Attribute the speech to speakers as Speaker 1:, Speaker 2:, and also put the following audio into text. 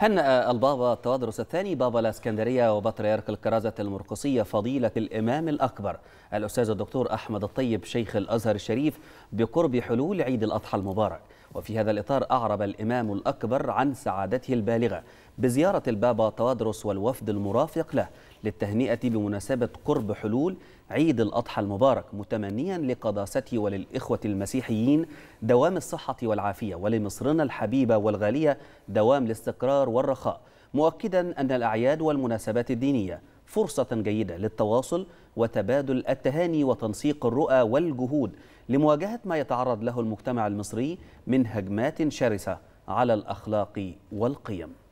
Speaker 1: هنأ آه، البابا التوادرس الثاني بابا الاسكندريه وبطريرك الكرازه المرقصيه فضيله الامام الاكبر الاستاذ الدكتور احمد الطيب شيخ الازهر الشريف بقرب حلول عيد الاضحى المبارك وفي هذا الاطار اعرب الامام الاكبر عن سعادته البالغه بزياره البابا توادرس والوفد المرافق له للتهنئه بمناسبه قرب حلول عيد الاضحى المبارك متمنيا لقداسته وللاخوه المسيحيين دوام الصحه والعافيه ولمصرنا الحبيبه والغاليه دوام الاستقرار الثار والرخاء مؤكدا أن الأعياد والمناسبات الدينية فرصة جيدة للتواصل وتبادل التهاني وتنسيق الرؤى والجهود لمواجهة ما يتعرض له المجتمع المصري من هجمات شرسة على الأخلاق والقيم